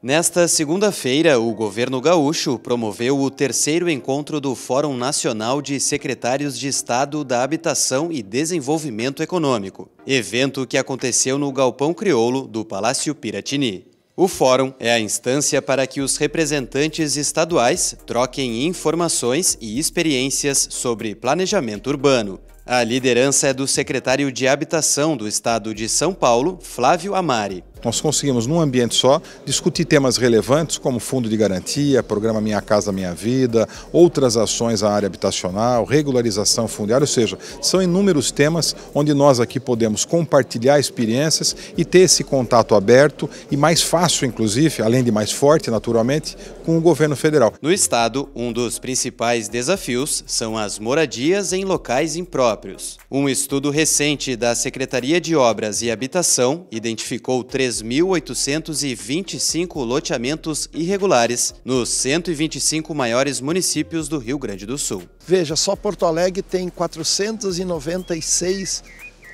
Nesta segunda-feira, o governo gaúcho promoveu o terceiro encontro do Fórum Nacional de Secretários de Estado da Habitação e Desenvolvimento Econômico, evento que aconteceu no Galpão Crioulo do Palácio Piratini. O fórum é a instância para que os representantes estaduais troquem informações e experiências sobre planejamento urbano. A liderança é do secretário de Habitação do Estado de São Paulo, Flávio Amari. Nós conseguimos, num ambiente só, discutir temas relevantes como fundo de garantia, programa Minha Casa Minha Vida, outras ações à área habitacional, regularização fundiária, ou seja, são inúmeros temas onde nós aqui podemos compartilhar experiências e ter esse contato aberto e mais fácil, inclusive, além de mais forte, naturalmente, com o governo federal. No Estado, um dos principais desafios são as moradias em locais impróprios. Um estudo recente da Secretaria de Obras e Habitação identificou três 3.825 loteamentos irregulares nos 125 maiores municípios do Rio Grande do Sul. Veja, só Porto Alegre tem 496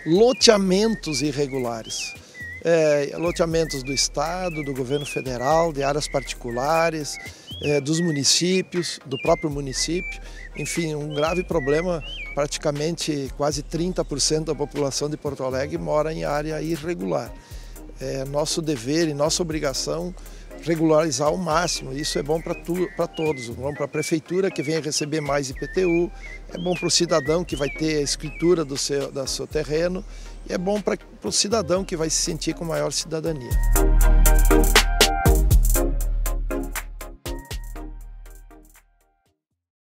loteamentos irregulares. É, loteamentos do Estado, do governo federal, de áreas particulares, é, dos municípios, do próprio município. Enfim, um grave problema, praticamente quase 30% da população de Porto Alegre mora em área irregular é nosso dever e nossa obrigação regularizar ao máximo. Isso é bom para todos, é bom para a prefeitura que venha receber mais IPTU, é bom para o cidadão que vai ter a escritura do seu, do seu terreno e é bom para o cidadão que vai se sentir com maior cidadania.